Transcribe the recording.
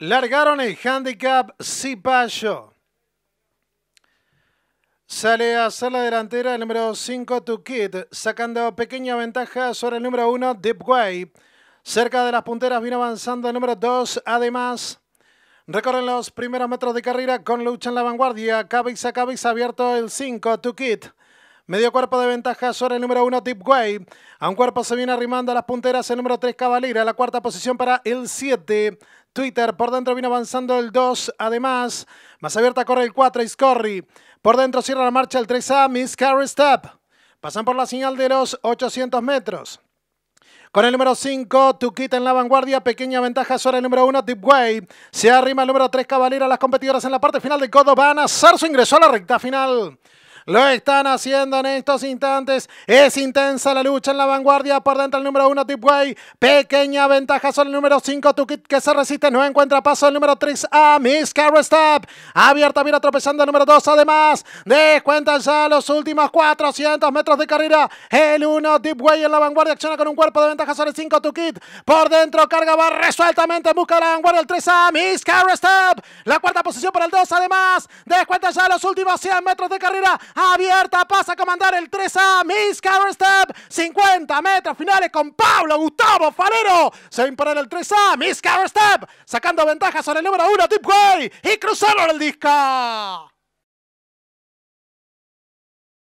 Largaron el handicap Cipayo. Sale a hacer la delantera el número 5 Tukit, sacando pequeña ventaja sobre el número 1 Deep Way. Cerca de las punteras viene avanzando el número 2. Además, recorren los primeros metros de carrera con lucha en la vanguardia. Cabeza a cabeza abierto el 5 Tukit. Medio cuerpo de ventaja sobre el número uno, Deep Way. A un cuerpo se viene arrimando a las punteras el número 3 Cavalera. La cuarta posición para el 7. Twitter por dentro viene avanzando el 2. Además, más abierta corre el 4 Iscorri. Por dentro cierra la marcha el 3A Miss Carrie Step. Pasan por la señal de los 800 metros. Con el número 5, Tuquita en la vanguardia, pequeña ventaja sobre el número uno, Deep Way. Se arrima el número 3, a Las competidoras en la parte final de Codo van a hacer su ingreso a la recta final. Lo están haciendo en estos instantes. Es intensa la lucha en la vanguardia. Por dentro el número 1, Way. Pequeña ventaja sobre el número 5, Tukit, que se resiste. No encuentra paso el número 3 a Miss Carrestop. Abierta, mira, tropezando el número 2. Además, descuentan ya los últimos 400 metros de carrera. El 1, Way, en la vanguardia. Acciona con un cuerpo de ventaja sobre el 5, Tukit. Por dentro, carga, va resueltamente. Busca la vanguardia el 3 a Miss Carrestop. La cuarta posición para el 2. Además, descuenta ya los últimos 100 metros de carrera abierta, pasa a comandar el 3A, Miss Cover Step, 50 metros finales con Pablo Gustavo Farero. se impone el 3A, Miss Cover Step, sacando ventaja sobre el número 1, Tip Way, y cruzaron el disco.